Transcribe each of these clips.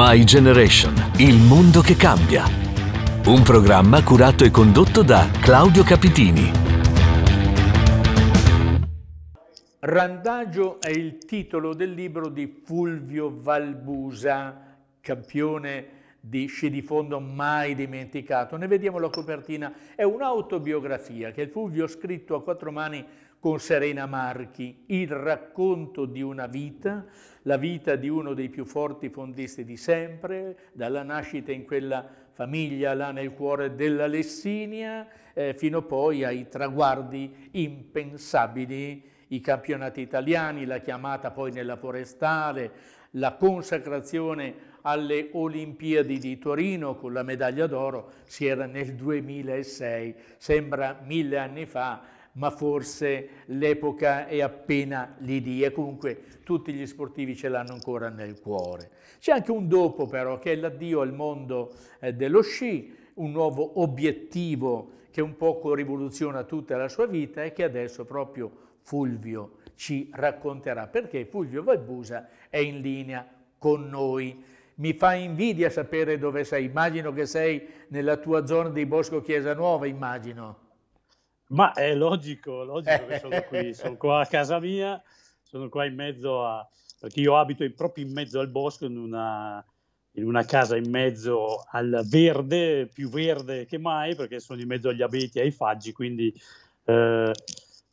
My Generation, il mondo che cambia. Un programma curato e condotto da Claudio Capitini. Randaggio è il titolo del libro di Fulvio Valbusa, campione di Scilifondo mai dimenticato. Ne vediamo la copertina, è un'autobiografia che Fulvio ha scritto a quattro mani con Serena Marchi, il racconto di una vita, la vita di uno dei più forti fondisti di sempre, dalla nascita in quella famiglia là nel cuore della Lessinia, eh, fino poi ai traguardi impensabili, i campionati italiani, la chiamata poi nella forestale, la consacrazione alle Olimpiadi di Torino con la medaglia d'oro, si era nel 2006, sembra mille anni fa, ma forse l'epoca è appena lì lì e comunque tutti gli sportivi ce l'hanno ancora nel cuore. C'è anche un dopo però che è l'addio al mondo eh, dello sci, un nuovo obiettivo che un poco rivoluziona tutta la sua vita e che adesso proprio Fulvio ci racconterà perché Fulvio Valbusa è in linea con noi. Mi fa invidia sapere dove sei, immagino che sei nella tua zona di Bosco Chiesa Nuova, immagino. Ma è logico, logico che sono qui, sono qua a casa mia, sono qua in mezzo a... perché io abito proprio in mezzo al bosco, in una, in una casa in mezzo al verde, più verde che mai, perché sono in mezzo agli abeti e ai faggi, quindi eh,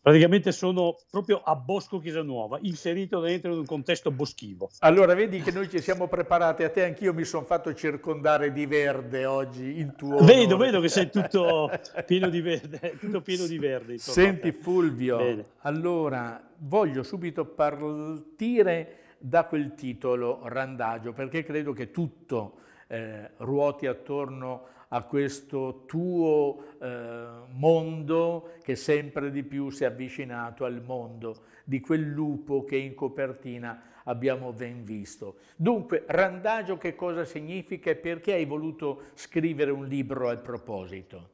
praticamente sono proprio a Bosco Chisanuova, inserito dentro in un contesto boschivo. Allora vedi che noi ci siamo preparati, a te anch'io mi sono fatto circondare di verde oggi in tuo Vedo, onore. vedo che sei tutto pieno di verde, tutto pieno di verde. Senti Fulvio, Bene. allora voglio subito partire da quel titolo Randagio, perché credo che tutto eh, ruoti attorno a questo tuo eh, mondo che sempre di più si è avvicinato al mondo di quel lupo che in copertina abbiamo ben visto. Dunque, randagio che cosa significa e perché hai voluto scrivere un libro al proposito?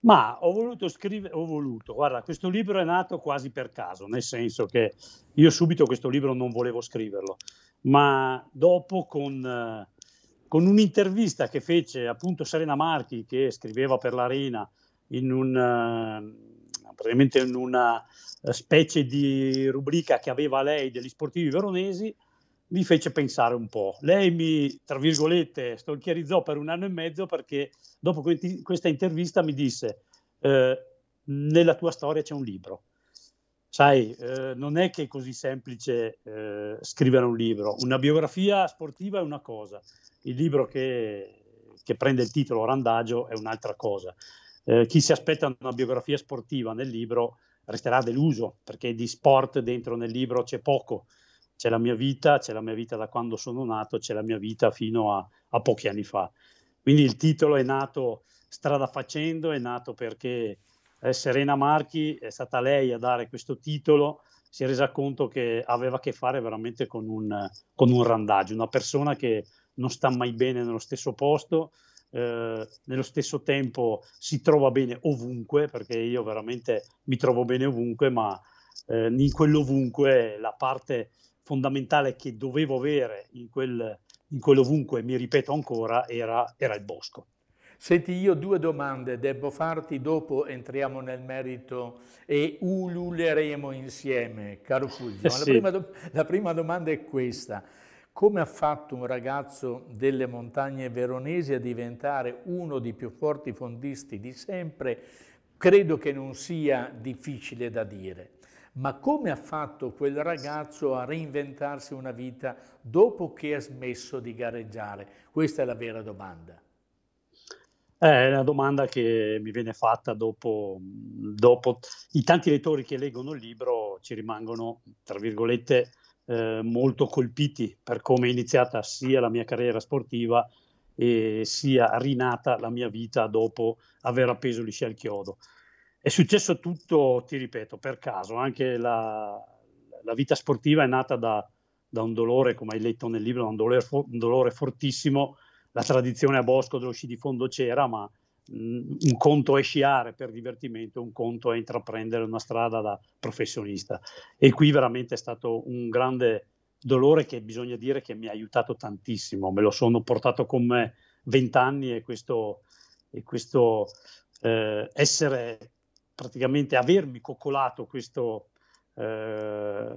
Ma ho voluto scrivere, ho voluto, guarda, questo libro è nato quasi per caso, nel senso che io subito questo libro non volevo scriverlo, ma dopo con eh, con un'intervista che fece appunto Serena Marchi che scriveva per l'Arena in un eh, praticamente in una eh, specie di rubrica che aveva lei degli sportivi veronesi mi fece pensare un po'. Lei mi, tra virgolette, stalkerizzò per un anno e mezzo perché dopo que- questa intervista mi disse eh, nella tua storia c'è un libro. Sai, eh, non è che è così semplice eh, scrivere un libro. Una biografia sportiva è una cosa, il libro che, che prende il titolo Randaggio è un'altra cosa. Eh, chi si aspetta una biografia sportiva nel libro resterà deluso perché di sport dentro nel libro c'è poco. C'è la mia vita, c'è la mia vita da quando sono nato, c'è la mia vita fino a, a pochi anni fa. Quindi il titolo è nato strada facendo, è nato perché eh, Serena Marchi è stata lei a dare questo titolo, si è resa conto che aveva a che fare veramente con un, con un randaggio, una persona che non sta mai bene nello stesso posto, eh, nello stesso tempo si trova bene ovunque, perché io veramente mi trovo bene ovunque, ma eh, in quell'ovunque la parte fondamentale che dovevo avere in, quel, in quell'ovunque, mi ripeto ancora, era, era il bosco. Senti, io due domande devo farti, dopo entriamo nel merito e ululeremo insieme, caro Fulvio. Eh, la, sì. la prima domanda è questa. Come ha fatto un ragazzo delle montagne veronesi a diventare uno dei più forti fondisti di sempre, credo che non sia difficile da dire. Ma come ha fatto quel ragazzo a reinventarsi una vita dopo che ha smesso di gareggiare? Questa è la vera domanda. Eh, è una domanda che mi viene fatta dopo, dopo i tanti lettori che leggono il libro ci rimangono, tra virgolette, eh, molto colpiti per come è iniziata sia la mia carriera sportiva e sia rinata la mia vita dopo aver appeso liscia al chiodo. È successo tutto, ti ripeto, per caso, anche la, la vita sportiva è nata da, da, un dolore, come hai letto nel libro, un dolore, un dolore fortissimo, la tradizione a Bosco dello sci di fondo c'era, ma Mm, un conto è sciare per divertimento, un conto è intraprendere una strada da professionista. E qui veramente è stato un grande dolore che bisogna dire che mi ha aiutato tantissimo, me lo sono portato con me vent'anni e questo, e questo eh, essere praticamente avermi coccolato questo, eh,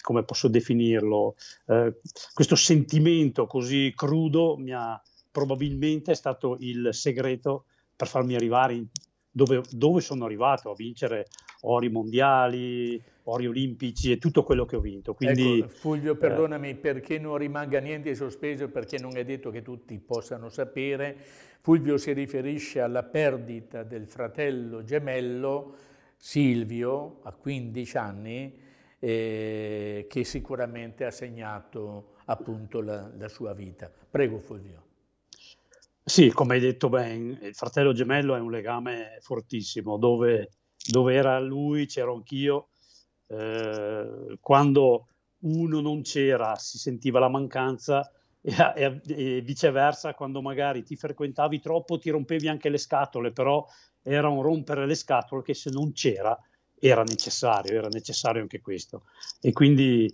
come posso definirlo, eh, questo sentimento così crudo mi ha, probabilmente è stato il segreto per farmi arrivare in, dove, dove, sono arrivato a vincere ori mondiali, ori olimpici e tutto quello che ho vinto. Quindi, ecco, Fulvio, eh, perdonami, eh, perché non rimanga niente sospeso, perché non è detto che tutti possano sapere. Fulvio si riferisce alla perdita del fratello gemello Silvio a 15 anni, eh, che sicuramente ha segnato appunto la, la sua vita. Prego Fulvio. Sì, come hai detto ben, il fratello gemello è un legame fortissimo, dove, dove era lui c'ero anch'io, eh, quando uno non c'era si sentiva la mancanza e, e, e, viceversa quando magari ti frequentavi troppo ti rompevi anche le scatole, però era un rompere le scatole che se non c'era era necessario, era necessario anche questo. E quindi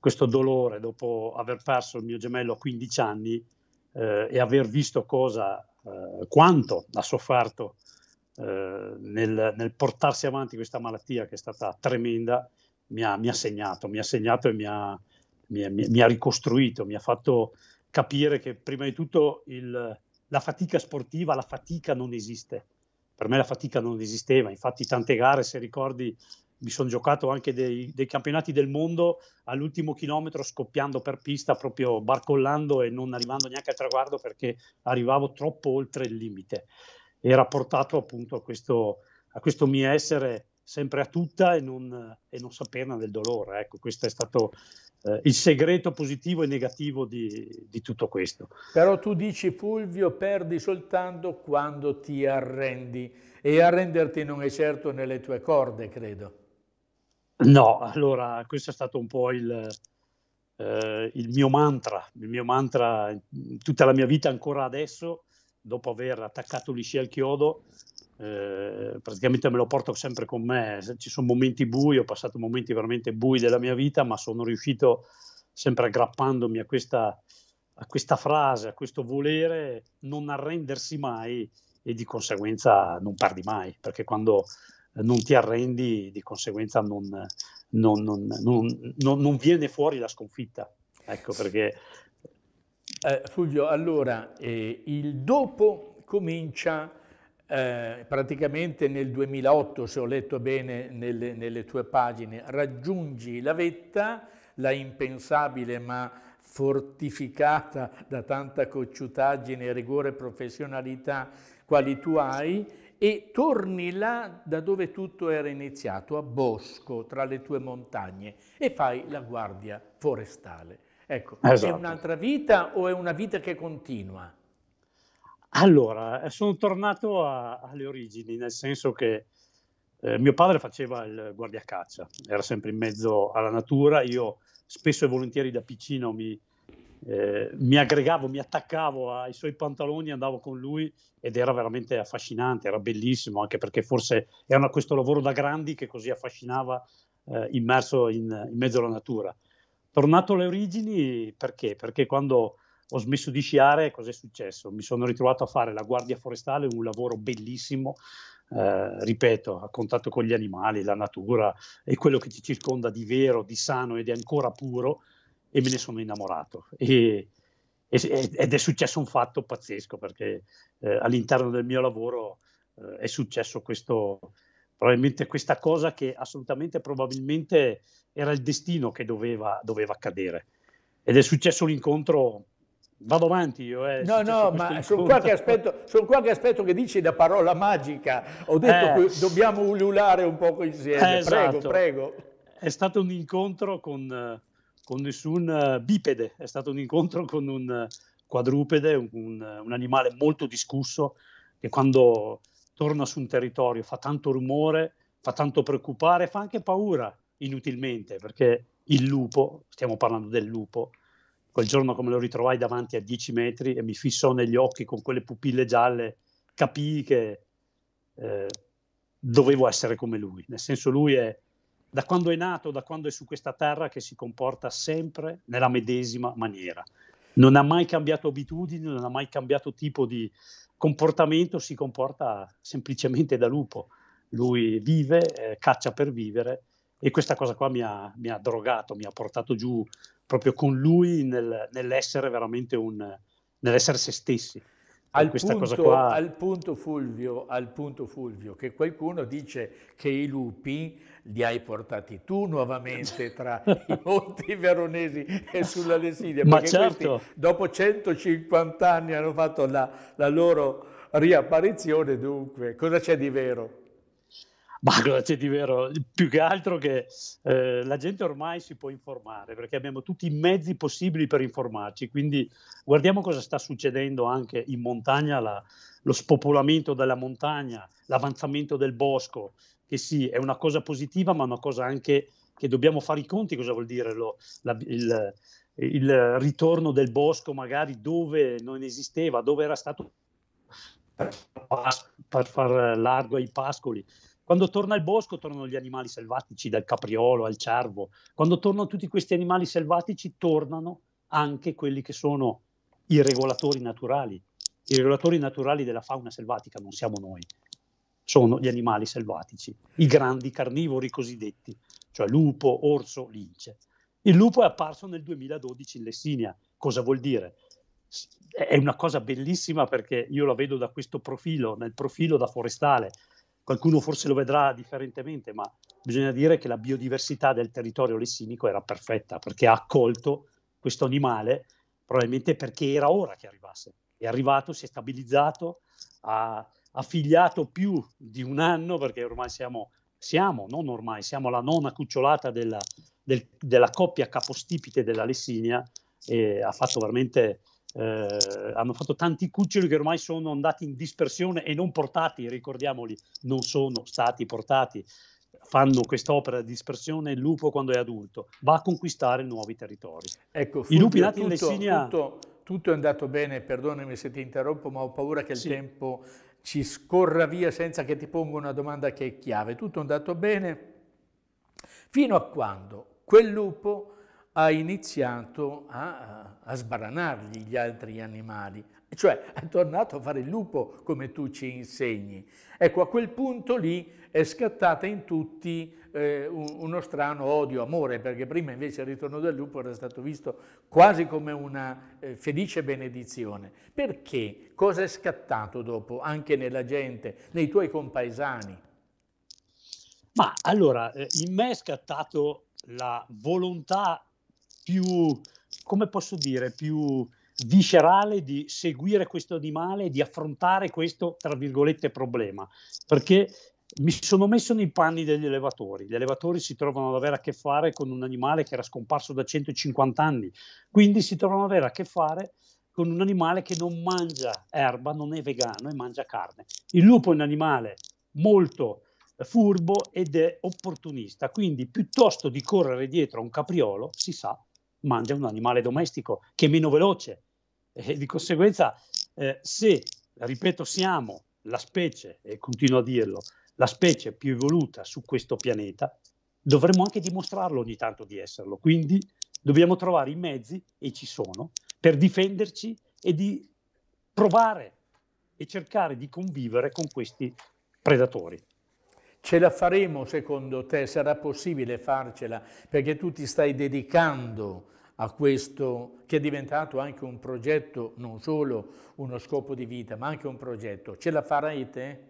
questo dolore dopo aver perso il mio gemello a 15 anni eh, e aver visto cosa, eh, quanto ha sofferto eh, nel, nel, portarsi avanti questa malattia che è stata tremenda, mi ha, mi ha segnato, mi ha segnato e mi ha, mi, mi ha, ricostruito, mi ha fatto capire che prima di tutto il, la fatica sportiva, la fatica non esiste. Per me la fatica non esisteva, infatti tante gare, se ricordi, mi sono giocato anche dei, dei, campionati del mondo all'ultimo chilometro scoppiando per pista, proprio barcollando e non arrivando neanche al traguardo perché arrivavo troppo oltre il limite. Era portato appunto a questo, a questo mio essere sempre a tutta e non, e non saperne del dolore. Ecco, questo è stato eh, il segreto positivo e negativo di, di, tutto questo. Però tu dici Fulvio, perdi soltanto quando ti arrendi e arrenderti non è certo nelle tue corde, credo. No, allora questo è stato un po' il, eh, il, mio mantra, il mio mantra tutta la mia vita ancora adesso, dopo aver attaccato l'ICI al chiodo, eh, praticamente me lo porto sempre con me. Ci sono momenti bui, ho passato momenti veramente bui della mia vita, ma sono riuscito sempre aggrappandomi a questa, a questa frase, a questo volere non arrendersi mai e di conseguenza non perdi mai, perché quando non ti arrendi, di conseguenza non, non, non, non viene fuori la sconfitta. Ecco perché... Eh, Fulvio, allora, eh, il dopo comincia eh, praticamente nel 2008, se ho letto bene nelle, nelle tue pagine, raggiungi la vetta, la impensabile ma fortificata da tanta cocciutaggine, rigore e professionalità quali tu hai, e torni là da dove tutto era iniziato, a Bosco, tra le tue montagne, e fai la guardia forestale. Ecco, esatto. è un'altra vita o è una vita che continua? Allora, sono tornato a, alle origini, nel senso che eh, mio padre faceva il guardiacaccia, era sempre in mezzo alla natura, io spesso e volentieri da piccino mi, eh, mi aggregavo, mi attaccavo ai suoi pantaloni, andavo con lui ed era veramente affascinante, era bellissimo, anche perché forse era questo lavoro da grandi che così affascinava eh, immerso in, in, mezzo alla natura. Tornato alle origini, perché? Perché quando ho smesso di sciare, cos'è successo? Mi sono ritrovato a fare la guardia forestale, un lavoro bellissimo, eh, ripeto, a contatto con gli animali, la natura e quello che ci circonda di vero, di sano ed è ancora puro e me ne sono innamorato. E, e, ed è successo un fatto pazzesco perché eh, all'interno del mio lavoro eh, è successo questo, probabilmente questa cosa che assolutamente probabilmente era il destino che doveva, doveva accadere. Ed è successo l'incontro Vado avanti io. Eh, no, no, ma su qualche, aspetto, su qualche, aspetto, che dici da parola magica, ho detto eh, che dobbiamo ululare un poco insieme. Eh, esatto. Prego, È stato un incontro con eh, con nessun eh, bipede, è stato un incontro con un eh, quadrupede, un, un animale molto discusso che quando torna su un territorio fa tanto rumore, fa tanto preoccupare, fa anche paura inutilmente perché il lupo, stiamo parlando del lupo, quel giorno come lo ritrovai davanti a 10 metri e mi fissò negli occhi con quelle pupille gialle, capii che eh, dovevo essere come lui, nel senso lui è da quando è nato, da quando è su questa terra, che si comporta sempre nella medesima maniera. Non ha mai cambiato abitudini, non ha mai cambiato tipo di comportamento, si comporta semplicemente da lupo. Lui vive, eh, caccia per vivere e questa cosa qua mi ha, mi ha, drogato, mi ha portato giù proprio con lui nel, nell'essere veramente un, nell'essere se stessi. Al punto, qua... al punto, Fulvio, al punto Fulvio, che qualcuno dice che i lupi li hai portati tu nuovamente tra i monti veronesi e sulla Lesidia, Ma certo. Questi, dopo 150 anni hanno fatto la, la loro riapparizione, dunque cosa c'è di vero? Ma cosa c'è di vero? Più che altro che eh, la gente ormai si può informare perché abbiamo tutti i mezzi possibili per informarci, quindi guardiamo cosa sta succedendo anche in montagna, la, lo spopolamento della montagna, l'avanzamento del bosco, che sì, è una cosa positiva, ma una cosa anche che dobbiamo fare i conti, cosa vuol dire lo, la, il, il, ritorno del bosco magari dove non esisteva, dove era stato per, per far largo ai pascoli. Quando torna il bosco tornano gli animali selvatici, dal capriolo al cervo. Quando tornano tutti questi animali selvatici tornano anche quelli che sono i regolatori naturali. I regolatori naturali della fauna selvatica non siamo noi, sono gli animali selvatici, i grandi carnivori cosiddetti, cioè lupo, orso, lince. Il lupo è apparso nel 2012 in Lessinia. Cosa vuol dire? È una cosa bellissima perché io la vedo da questo profilo, nel profilo da forestale. Qualcuno forse lo vedrà differentemente, ma bisogna dire che la biodiversità del territorio lessinico era perfetta perché ha accolto questo animale probabilmente perché era ora che arrivasse. È arrivato, si è stabilizzato, ha affiliato più di un anno, perché ormai siamo, siamo non ormai, siamo la nona cucciolata della, del, della coppia capostipite della Lessinia e ha fatto veramente... Eh, hanno fatto tanti cuccioli che ormai sono andati in dispersione e non portati, ricordiamoli, non sono stati portati. Fanno quest'opera di dispersione il lupo quando è adulto, va a conquistare nuovi territori. Ecco, I lupi nati tutto, in Lessinia... Tutto, tutto, è andato bene, perdonami se ti interrompo, ma ho paura che il sì. tempo ci scorra via senza che ti ponga una domanda che è chiave. Tutto è andato bene fino a quando quel lupo ha iniziato a, a sbaranargli gli altri animali, cioè è tornato a fare il lupo come tu ci insegni. Ecco, a quel punto lì è scattata in tutti eh, uno strano odio-amore, perché prima invece il ritorno del lupo era stato visto quasi come una eh, felice benedizione. Perché? Cosa è scattato dopo anche nella gente, nei tuoi compaesani? Ma allora, eh, in me è scattato la volontà più, come posso dire, più viscerale di seguire questo animale e di affrontare questo, tra virgolette, problema. Perché mi sono messo nei panni degli elevatori. Gli elevatori si trovano ad avere a che fare con un animale che era scomparso da 150 anni, quindi si trovano ad avere a che fare con un animale che non mangia erba, non è vegano e mangia carne. Il lupo è un animale molto furbo ed è opportunista, quindi piuttosto di correre dietro a un capriolo, si sa, mangia un animale domestico che è meno veloce e di conseguenza eh, se, ripeto, siamo la specie, e continuo a dirlo, la specie più evoluta su questo pianeta, dovremmo anche dimostrarlo ogni tanto di esserlo. Quindi dobbiamo trovare i mezzi, e ci sono, per difenderci e di provare e cercare di convivere con questi predatori. Ce la faremo secondo te? Sarà possibile farcela? Perché tu ti stai dedicando a questo che è diventato anche un progetto, non solo uno scopo di vita, ma anche un progetto. Ce la farai te?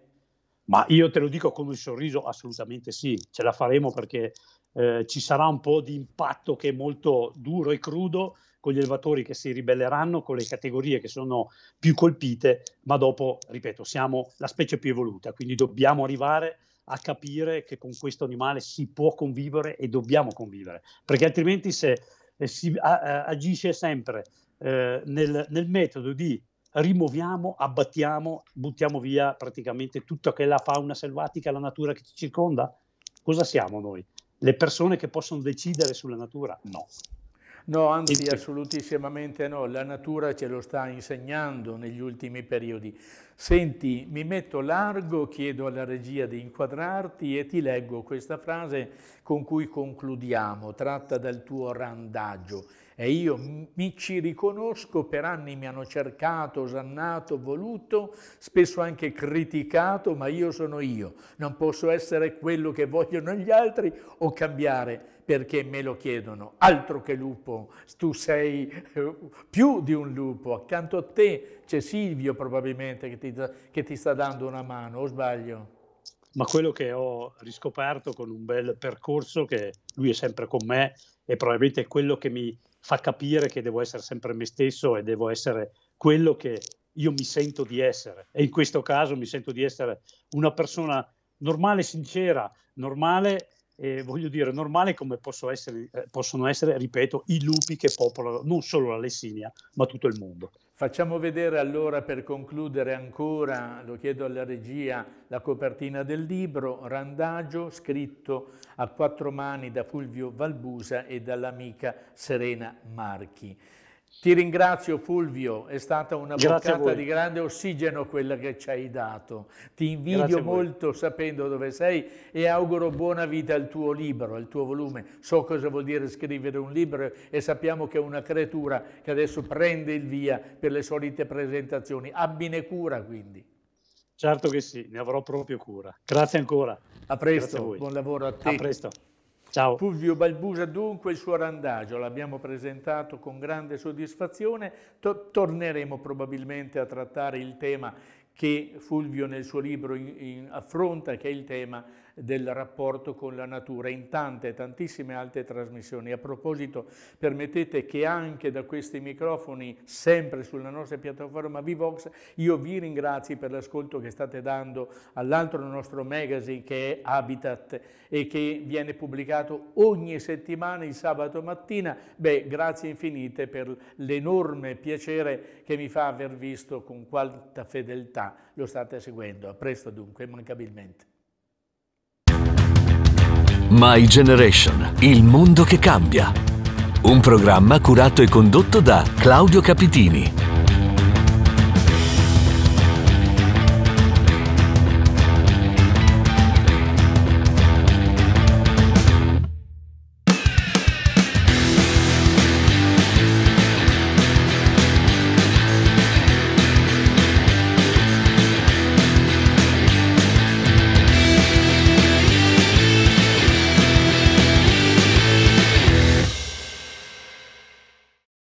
Ma io te lo dico con un sorriso, assolutamente sì, ce la faremo perché eh, ci sarà un po' di impatto che è molto duro e crudo con gli elevatori che si ribelleranno, con le categorie che sono più colpite, ma dopo, ripeto, siamo la specie più evoluta, quindi dobbiamo arrivare a capire che con questo animale si può convivere e dobbiamo convivere, perché altrimenti se eh, si a, a, eh, agisce sempre eh, nel, nel metodo di rimuoviamo, abbattiamo, buttiamo via praticamente tutta quella fauna selvatica, la natura che ci circonda? Cosa siamo noi? Le persone che possono decidere sulla natura? No. No, anzi, assolutissimamente no. La natura ce lo sta insegnando negli ultimi periodi. Senti, mi metto largo, chiedo alla regia di inquadrarti e ti leggo questa frase con cui concludiamo, tratta dal tuo randaggio. E io mi ci riconosco, per anni mi hanno cercato, osannato, voluto, spesso anche criticato, ma io sono io. Non posso essere quello che vogliono gli altri o cambiare perché me lo chiedono. Altro che lupo, tu sei eh, più di un lupo, accanto a te c'è Silvio probabilmente che ti, che ti sta dando una mano, o sbaglio? ma quello che ho riscoperto con un bel percorso che lui è sempre con me e probabilmente è quello che mi fa capire che devo essere sempre me stesso e devo essere quello che io mi sento di essere e in questo caso mi sento di essere una persona normale, sincera, normale eh, voglio dire, normale come essere, eh, possono essere, ripeto, i lupi che popolano non solo la Lessinia, ma tutto il mondo. Facciamo vedere allora per concludere ancora, lo chiedo alla regia, la copertina del libro Randagio, scritto a quattro mani da Fulvio Valbusa e dall'amica Serena Marchi. Ti ringrazio Fulvio, è stata una Grazie boccata di grande ossigeno quella che ci hai dato. Ti invidio molto sapendo dove sei e auguro buona vita al tuo libro, al tuo volume. So cosa vuol dire scrivere un libro e sappiamo che è una creatura che adesso prende il via per le solite presentazioni. Abbine cura quindi. Certo che sì, ne avrò proprio cura. Grazie ancora. A presto, a buon lavoro a te. A presto. Ciao. Fulvio Balbusa dunque il suo randagio l'abbiamo presentato con grande soddisfazione, torneremo probabilmente a trattare il tema che Fulvio nel suo libro in, in, affronta, che è il tema del rapporto con la natura, in tante tantissime altre trasmissioni. A proposito, permettete che anche da questi microfoni, sempre sulla nostra piattaforma Vivox, io vi ringrazi per l'ascolto che state dando all'altro nostro magazine che è Habitat e che viene pubblicato ogni settimana il sabato mattina. Beh, grazie infinite per l'enorme piacere che mi fa aver visto con quanta fedeltà attività lo state seguendo. A presto dunque, immancabilmente. My Generation, il mondo che cambia. Un programma curato e condotto da Claudio Capitini.